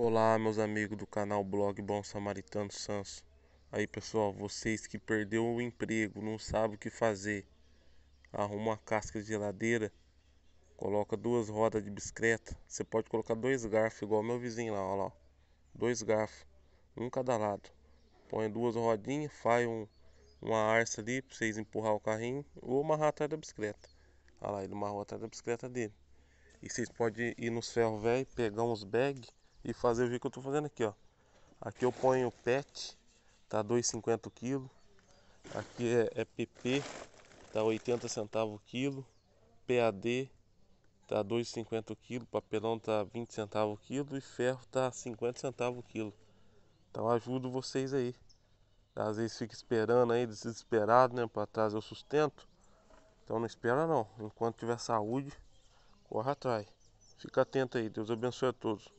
Olá, meus amigos do canal blog Bom Samaritano Sanso. Aí, pessoal, vocês que perdeu o emprego, não sabe o que fazer. Arruma uma casca de geladeira, coloca duas rodas de bicicleta. Você pode colocar dois garfos, igual meu vizinho lá, ó lá. Dois garfos, um cada lado. Põe duas rodinhas, faz um, uma arça ali para vocês empurrar o carrinho ou amarrar atrás da bicicleta. Olha lá, ele amarrou atrás da bicicleta dele. E vocês podem ir nos ferros velho, pegar uns bags e fazer o jeito que eu estou fazendo aqui, ó. Aqui eu ponho PET, tá 2,50 kg. Aqui é, é, PP, tá 80 centavos quilo. PAD tá 2,50 kg, papelão tá 20 centavos quilo e ferro tá 50 centavos quilo. Então ajudo vocês aí. Às vezes fica esperando aí, desesperado, né, para trazer o sustento. Então não espera não. Enquanto tiver saúde, corre atrás. Fica atento aí. Deus abençoe a todos.